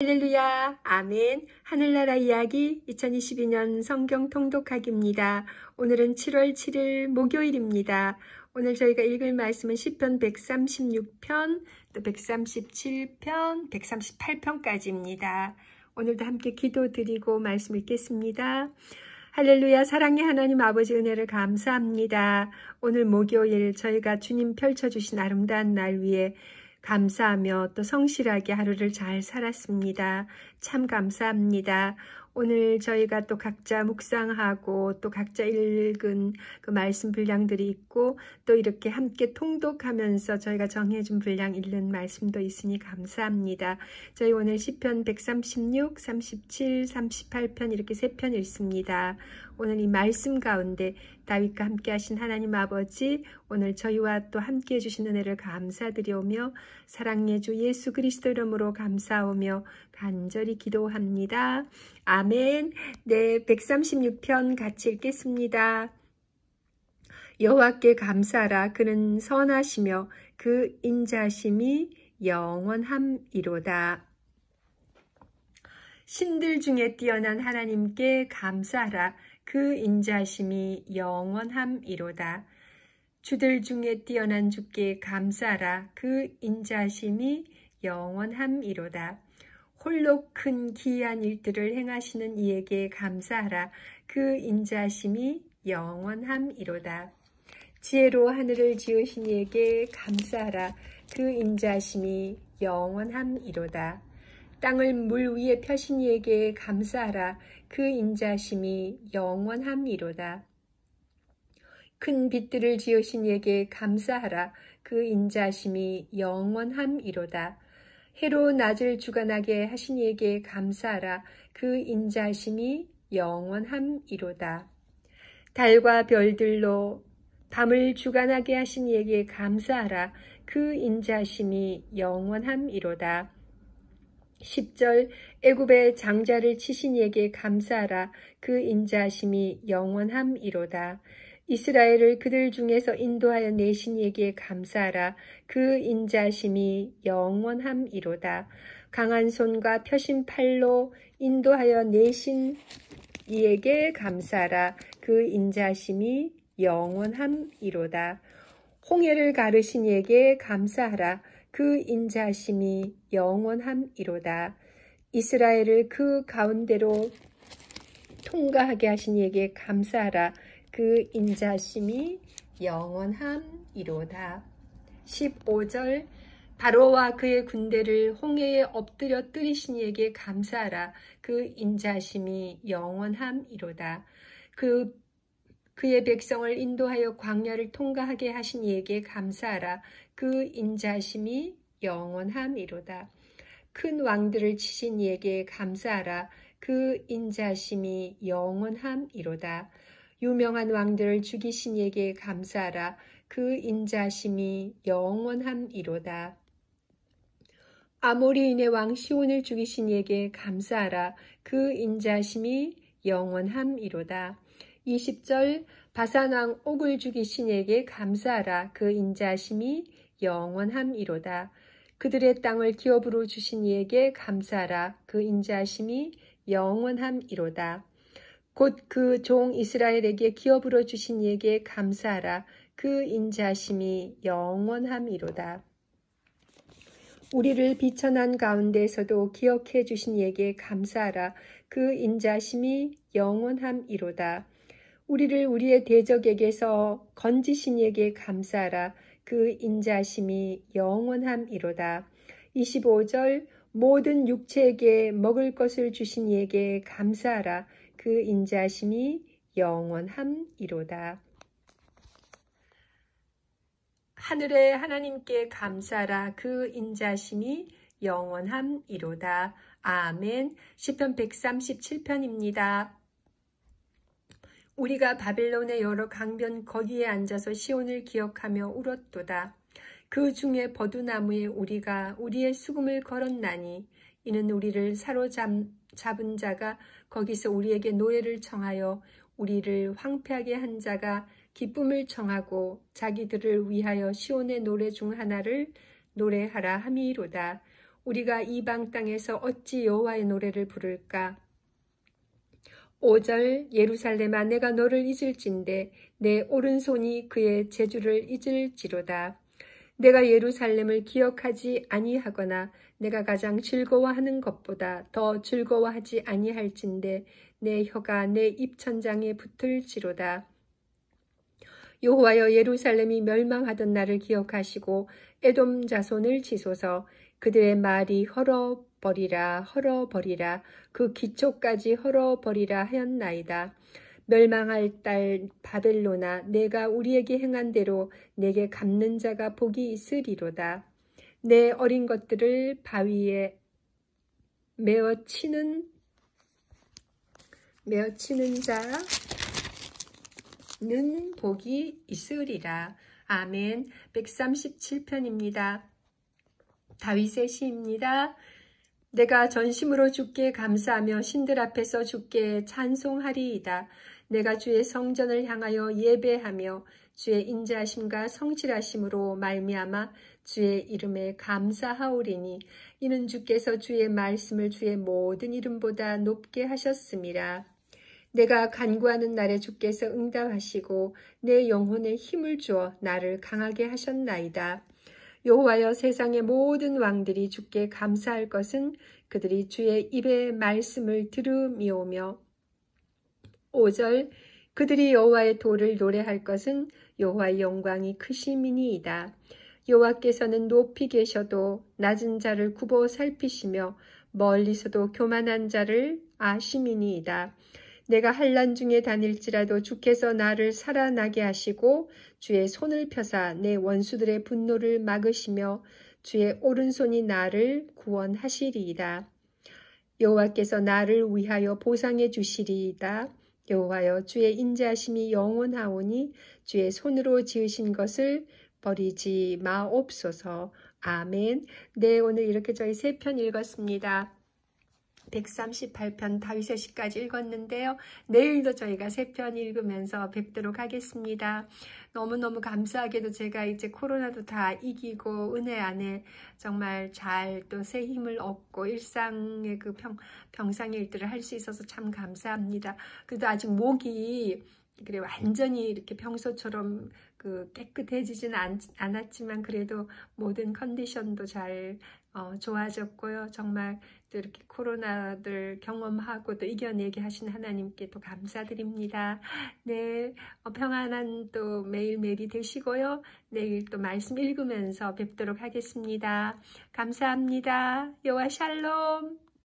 할렐루야, 아멘, 하늘나라 이야기 2022년 성경 통독하기입니다 오늘은 7월 7일 목요일입니다. 오늘 저희가 읽을 말씀은 10편 136편, 또 137편, 138편까지입니다. 오늘도 함께 기도드리고 말씀 읽겠습니다. 할렐루야 사랑의 하나님 아버지 은혜를 감사합니다. 오늘 목요일 저희가 주님 펼쳐주신 아름다운 날 위에 감사하며 또 성실하게 하루를 잘 살았습니다. 참 감사합니다. 오늘 저희가 또 각자 묵상하고 또 각자 읽은 그 말씀 분량들이 있고 또 이렇게 함께 통독하면서 저희가 정해준 분량 읽는 말씀도 있으니 감사합니다. 저희 오늘 시편 136, 37, 38편 이렇게 세 편 읽습니다. 오늘 이 말씀 가운데 다윗과 함께 하신 하나님 아버지 오늘 저희와 또 함께 해주신 은혜를 감사드리오며 사랑해주 예수 그리스도 이름으로 감사하며 간절히 기도합니다. 아멘. 네, 136편 같이 읽겠습니다. 여호와께 감사라 하 그는 선하시며 그 인자심이 영원함이로다. 신들 중에 뛰어난 하나님께 감사하라 그 인자심이 영원함이로다. 주들 중에 뛰어난 주께 감사하라 그 인자심이 영원함이로다. 홀로 큰 기이한 일들을 행하시는 이에게 감사하라. 그 인자심이 영원함이로다. 지혜로 하늘을 지으신 이에게 감사하라. 그 인자심이 영원함이로다. 땅을 물 위에 펴신 이에게 감사하라. 그 인자심이 영원함이로다. 큰 빛들을 지으신 이에게 감사하라. 그 인자심이 영원함이로다. 해로 낮을 주관하게 하신 이에게 감사하라. 그 인자심이 영원함이로다. 달과 별들로 밤을 주관하게 하신 이에게 감사하라. 그 인자심이 영원함이로다. 10절 애굽의 장자를 치신 이에게 감사하라. 그 인자심이 영원함이로다. 이스라엘을 그들 중에서 인도하여 내신 이에게 감사하라. 그 인자심이 영원함이로다. 강한 손과 펴신 팔로 인도하여 내신 이에게 감사하라. 그 인자심이 영원함이로다. 홍해를 가르신 이에게 감사하라. 그 인자심이 영원함이로다. 이스라엘을 그 가운데로 통과하게 하신 이에게 감사하라. 그 인자심이 영원함이로다. 15절 바로와 그의 군대를 홍해에 엎드려 뜨리신 이에게 감사하라. 그 인자심이 영원함이로다. 그 그의 백성을 인도하여 광야를 통과하게 하신 이에게 감사하라. 그 인자심이 영원함이로다. 큰 왕들을 치신 이에게 감사하라. 그 인자심이 영원함이로다. 유명한 왕들을 죽이신 에게 감사하라. 그 인자심이 영원함이로다. 아모리인의 왕 시온을 죽이신 이에게 감사하라. 그 인자심이 영원함이로다. 20절 바산왕 옥을 죽이신 이에게 감사하라. 그 인자심이 영원함이로다. 그들의 땅을 기업으로 주신 이에게 감사하라. 그 인자심이 영원함이로다. 곧그종 이스라엘에게 기업으로 주신 이에게 감사하라. 그 인자심이 영원함이로다. 우리를 비천한 가운데에서도 기억해 주신 이에게 감사하라. 그 인자심이 영원함이로다. 우리를 우리의 대적에게서 건지신 이에게 감사하라. 그 인자심이 영원함이로다. 25절 모든 육체에게 먹을 것을 주신 이에게 감사하라. 그 인자심이 영원함이로다. 하늘의 하나님께 감사라 하그 인자심이 영원함이로다. 아멘. 시편 137편입니다. 우리가 바빌론의 여러 강변 거기에 앉아서 시온을 기억하며 울었도다. 그 중에 버드나무에 우리가 우리의 수금을 걸었나니 이는 우리를 사로잡은 자가 거기서 우리에게 노예를 청하여 우리를 황폐하게 한 자가 기쁨을 청하고 자기들을 위하여 시온의 노래 중 하나를 노래하라 함이로다. 우리가 이방 땅에서 어찌 여호와의 노래를 부를까? 5절 예루살렘아 내가 너를 잊을진데 내 오른손이 그의 재주를 잊을지로다. 내가 예루살렘을 기억하지 아니하거나 내가 가장 즐거워하는 것보다 더 즐거워하지 아니할진데 내 혀가 내 입천장에 붙을지로다. 여호와여 예루살렘이 멸망하던 날을 기억하시고 애돔 자손을 치소서 그들의 말이 헐어버리라 헐어버리라 그 기초까지 헐어버리라 하였나이다. 멸망할 딸 바벨로나 내가 우리에게 행한 대로 내게 갚는 자가 복이 있으리로다. 내 어린 것들을 바위에 메어 치는 메어 치는 자는 복이 있으리라. 아멘. 137편입니다. 다윗의 시입니다. 내가 전심으로 주께 감사하며 신들 앞에서 주께 찬송하리이다. 내가 주의 성전을 향하여 예배하며 주의 인자심과 성실하심으로 말미암아 주의 이름에 감사하오리니 이는 주께서 주의 말씀을 주의 모든 이름보다 높게 하셨습니다. 내가 간구하는 날에 주께서 응답하시고 내 영혼에 힘을 주어 나를 강하게 하셨나이다. 여호와여 세상의 모든 왕들이 주께 감사할 것은 그들이 주의 입에 말씀을 들음이오며 5절 그들이 여호와의 도를 노래할 것은 여호와의 영광이 크심이니이다. 그 여호와께서는 높이 계셔도 낮은 자를 굽어 살피시며 멀리서도 교만한 자를 아심이니이다. 내가 한란 중에 다닐지라도 주께서 나를 살아나게 하시고 주의 손을 펴사 내 원수들의 분노를 막으시며 주의 오른손이 나를 구원하시리이다. 여호와께서 나를 위하여 보상해 주시리이다. 여호와여 주의 인자하심이 영원하오니 주의 손으로 지으신 것을 버리지 마옵소서. 아멘. 네, 오늘 이렇게 저희 세 편 읽었습니다. 138편 다윗의 시까지 읽었는데요. 내일도 저희가 3편 읽으면서 뵙도록 하겠습니다. 너무너무 감사하게도 제가 이제 코로나도 다 이기고 은혜 안에 정말 잘 또 새 힘을 얻고 일상의 그 평, 병상의 일들을 할 수 있어서 참 감사합니다. 그래도 아직 목이 그래 완전히 이렇게 평소처럼 그 깨끗해지진 않, 않았지만 그래도 모든 컨디션도 잘 어, 좋아졌고요. 정말 또 이렇게 코로나들 경험하고 또 이겨내게 하신 하나님께 또 감사드립니다. 네, 어, 평안한 또 매일매일이 되시고요. 내일 또 말씀 읽으면서 뵙도록 하겠습니다. 감사합니다. 여와 샬롬!